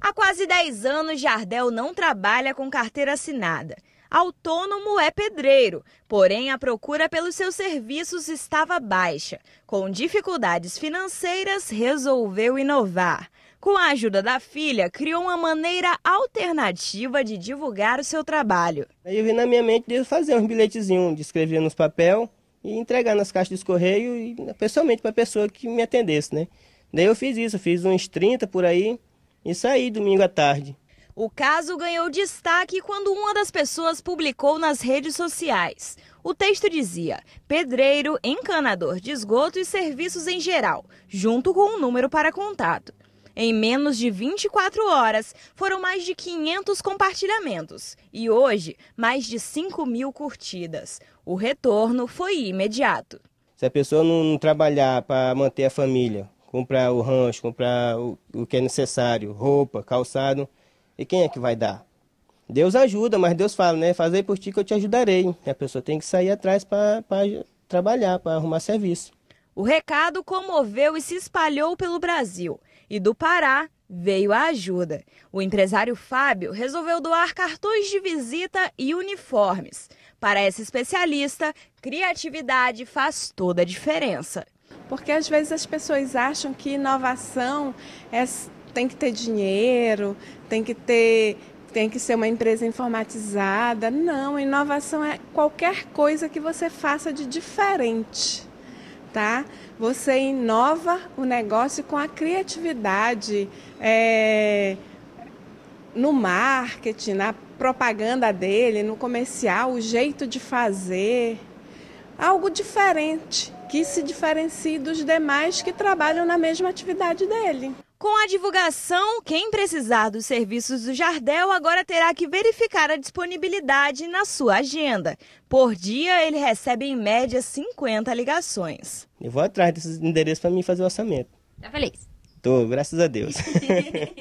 Há quase 10 anos, Jardel não trabalha com carteira assinada. Autônomo é pedreiro, porém a procura pelos seus serviços estava baixa. Com dificuldades financeiras, resolveu inovar. Com a ajuda da filha, criou uma maneira alternativa de divulgar o seu trabalho. Aí eu vi na minha mente de fazer uns bilhetezinhos, de escrever nos papel e entregar nas caixas de correio, e, pessoalmente para a pessoa que me atendesse, né? Daí eu fiz isso, fiz uns 30 por aí, e aí, domingo à tarde. O caso ganhou destaque quando uma das pessoas publicou nas redes sociais. O texto dizia: pedreiro, encanador de esgoto e serviços em geral, junto com um número para contato. Em menos de 24 horas, foram mais de 500 compartilhamentos e hoje, mais de 5 mil curtidas. O retorno foi imediato. Se a pessoa não trabalhar para manter a família, comprar o rancho, comprar o, o que é necessário, roupa, calçado. E quem é que vai dar? Deus ajuda, mas Deus fala, né? Fazer por ti que eu te ajudarei. E a pessoa tem que sair atrás para trabalhar, para arrumar serviço. O recado comoveu e se espalhou pelo Brasil. E do Pará veio a ajuda. O empresário Fábio resolveu doar cartões de visita e uniformes. Para essa especialista, criatividade faz toda a diferença. Porque às vezes as pessoas acham que inovação é, tem que ter dinheiro, tem que ter tem que ser uma empresa informatizada. Não, inovação é qualquer coisa que você faça de diferente, tá? Você inova o negócio com a criatividade, é, no marketing, na propaganda dele, no comercial, o jeito de fazer, algo diferente que se diferencie dos demais que trabalham na mesma atividade dele. Com a divulgação, quem precisar dos serviços do Jardel agora terá que verificar a disponibilidade na sua agenda. Por dia, ele recebe em média 50 ligações. Eu vou atrás desses endereços para mim fazer o orçamento. Tá feliz? Tô, graças a Deus.